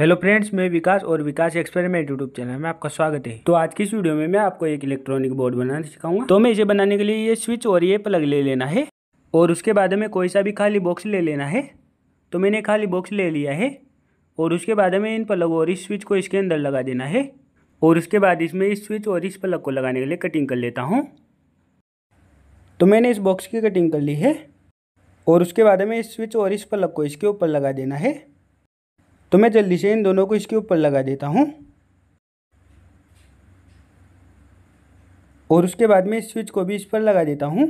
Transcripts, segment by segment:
hello friends मैं विकास और विकास experiment YouTube channel में आपका स्वागत है तो आज की इस वीडियो में मैं आपको एक इलेक्ट्रॉनिक बोर्ड बनाना सिखाऊंगा तो मैं इसे बनाने के लिए ये स्विच और ये प्लग ले लेना है और उसके बाद में कोई सा भी खाली बॉक्स ले लेना है तो मैंने खाली बॉक्स ले लिया है और उसके बाद में इन प्लग और इस स्विच को इसके अंदर लगा देना है और उसके बाद इसमें इस स्विच और इस प्लग को लगाने के लिए कटिंग कर लेता हूँ तो मैंने इस बॉक्स की कटिंग कर ली है और उसके बाद हमें इस स्विच और इस प्लग को इसके ऊपर लगा देना है तो मैं जल्दी से इन दोनों को इसके ऊपर लगा देता हूँ और उसके बाद में इस स्विच को भी इस पर लगा देता हूँ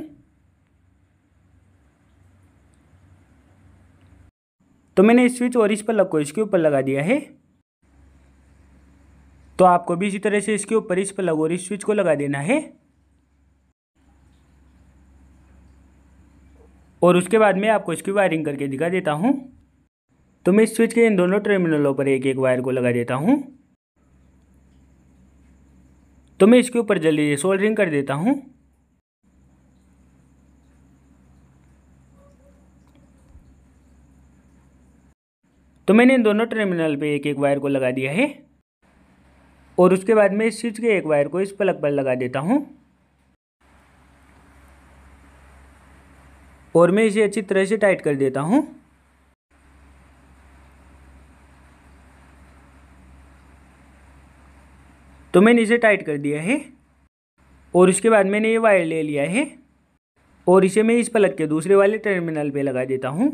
तो मैंने इस स्विच और इस पर को इसके ऊपर लगा दिया है तो आपको भी इसी तरह से इसके ऊपर इस प्लग और इस स्विच को लगा देना है और उसके बाद में आपको इसकी वायरिंग करके दिखा देता हूँ तो मैं इस स्विच के इन दोनों टर्मिनलों पर एक एक वायर को लगा देता हूँ तो मैं इसके ऊपर जल्दी सोल्डरिंग कर देता हूँ तो मैंने इन दोनों टर्मिनल पे एक एक वायर को लगा दिया है और उसके बाद मैं इस स्विच के एक वायर को इस प्लग पर लगा देता हूँ और मैं इसे अच्छी तरह से टाइट कर देता हूँ तो मैंने इसे टाइट कर दिया है और इसके बाद मैंने ये वायर ले लिया है और इसे मैं इस प्लग के दूसरे वाले टर्मिनल पे लगा देता हूँ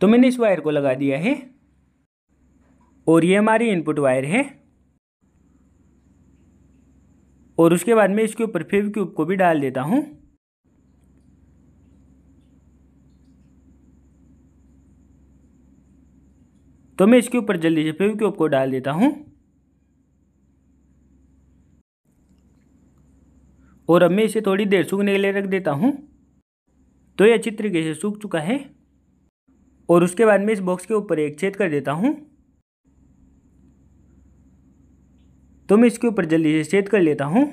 तो मैंने इस वायर को लगा दिया है और ये हमारी इनपुट वायर है और उसके बाद मैं इसके ऊपर फेव क्यूब को भी डाल देता हूँ तो मैं इसके ऊपर जल्दी से फेविक्यूब को डाल देता हूँ और अब मैं इसे थोड़ी देर सूखने के लिए रख देता हूँ तो यह अच्छी तरीके से सूख चुका है और उसके बाद मैं इस बॉक्स के ऊपर एक छेद कर देता हूँ तो मैं इसके ऊपर जल्दी से छेद कर लेता हूँ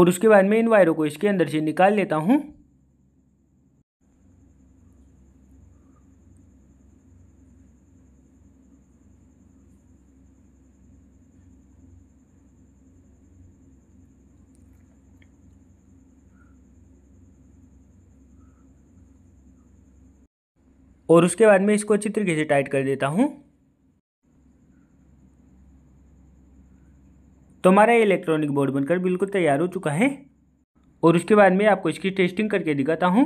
और उसके बाद मैं इन वायरों को इसके अंदर से निकाल लेता हूँ और उसके बाद में इसको अच्छी तरीके से टाइट कर देता हूँ तो हमारा ये इलेक्ट्रॉनिक बोर्ड बनकर बिल्कुल तैयार हो चुका है और उसके बाद में आपको इसकी टेस्टिंग करके दिखाता हूँ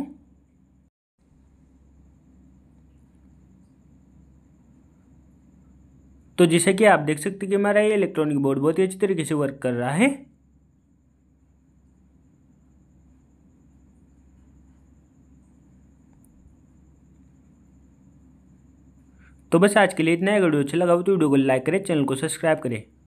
तो जैसे कि आप देख सकते हैं कि हमारा ये इलेक्ट्रॉनिक बोर्ड बहुत ही अच्छी तरीके से वर्क कर रहा है तो बस आज के लिए इतना है वीडियो अच्छा लगा हो तो वीडियो को लाइक करें चैनल को सब्सक्राइब करें